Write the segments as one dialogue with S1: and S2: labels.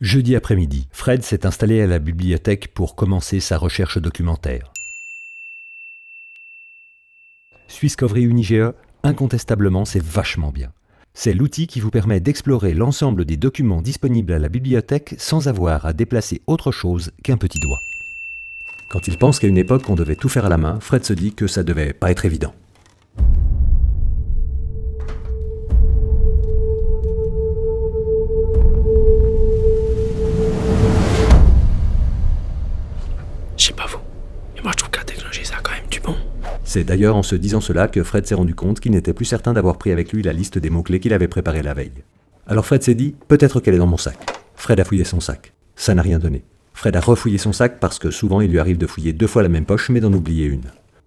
S1: Jeudi après-midi, Fred s'est installé à la bibliothèque pour commencer sa recherche documentaire. Swisscovery Unige, incontestablement, c'est vachement bien. C'est l'outil qui vous permet d'explorer l'ensemble des documents disponibles à la bibliothèque sans avoir à déplacer autre chose qu'un petit doigt. Quand il pense qu'à une époque on devait tout faire à la main, Fred se dit que ça devait pas être évident. C'est d'ailleurs en se disant cela que Fred s'est rendu compte qu'il n'était plus certain d'avoir pris avec lui la liste des mots-clés qu'il avait préparée la veille. Alors Fred s'est dit, peut-être qu'elle est dans mon sac. Fred a fouillé son sac. Ça n'a rien donné. Fred a refouillé son sac parce que souvent il lui arrive de fouiller deux fois la même poche mais d'en oublier une.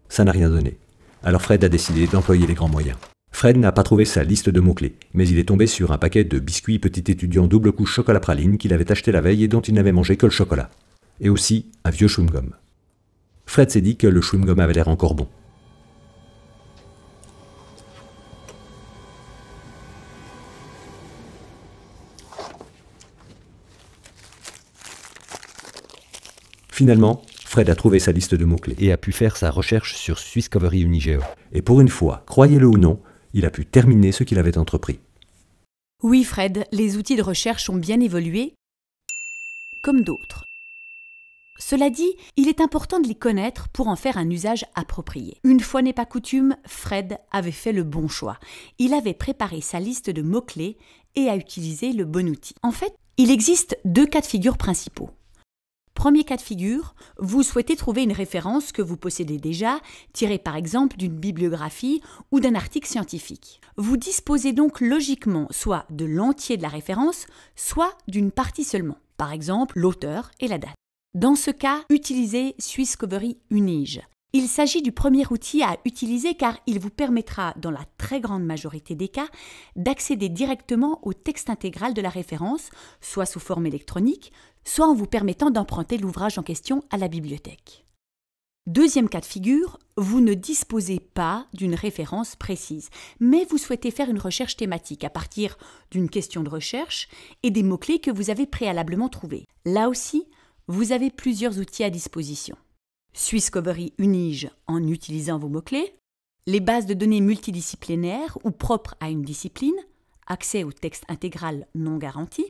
S1: Ça n'a rien donné. Alors Fred a décidé d'employer les grands moyens. Fred n'a pas trouvé sa liste de mots-clés, mais il est tombé sur un paquet de biscuits petit étudiant double couche chocolat praline qu'il avait acheté la veille et dont il n'avait mangé que le chocolat. Et aussi un vieux chewing-gum. Fred s'est dit que le chewing-gum avait l'air encore bon. Finalement, Fred a trouvé sa liste de mots-clés. Et a pu faire sa recherche sur Swisscovery Unigeo. Et pour une fois, croyez-le ou non, il a pu terminer ce qu'il avait entrepris.
S2: Oui, Fred, les outils de recherche ont bien évolué, comme d'autres. Cela dit, il est important de les connaître pour en faire un usage approprié. Une fois n'est pas coutume, Fred avait fait le bon choix. Il avait préparé sa liste de mots-clés et a utilisé le bon outil. En fait, il existe deux cas de figure principaux. Premier cas de figure, vous souhaitez trouver une référence que vous possédez déjà, tirée par exemple d'une bibliographie ou d'un article scientifique. Vous disposez donc logiquement soit de l'entier de la référence, soit d'une partie seulement, par exemple l'auteur et la date. Dans ce cas, utilisez Swisscovery Unige, il s'agit du premier outil à utiliser car il vous permettra, dans la très grande majorité des cas, d'accéder directement au texte intégral de la référence, soit sous forme électronique, soit en vous permettant d'emprunter l'ouvrage en question à la bibliothèque. Deuxième cas de figure, vous ne disposez pas d'une référence précise, mais vous souhaitez faire une recherche thématique à partir d'une question de recherche et des mots-clés que vous avez préalablement trouvés. Là aussi, vous avez plusieurs outils à disposition. Swisscovery Unige en utilisant vos mots-clés, les bases de données multidisciplinaires ou propres à une discipline, accès au texte intégral non garanti,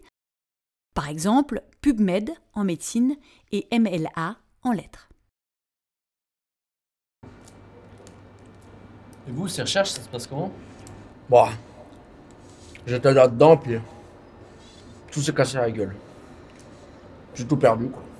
S2: par exemple PubMed en médecine et MLA en lettres. Et vous, ces recherches, ça se passe comment Bah, j'étais là-dedans, puis tout s'est cassé à la gueule. J'ai tout perdu, quoi.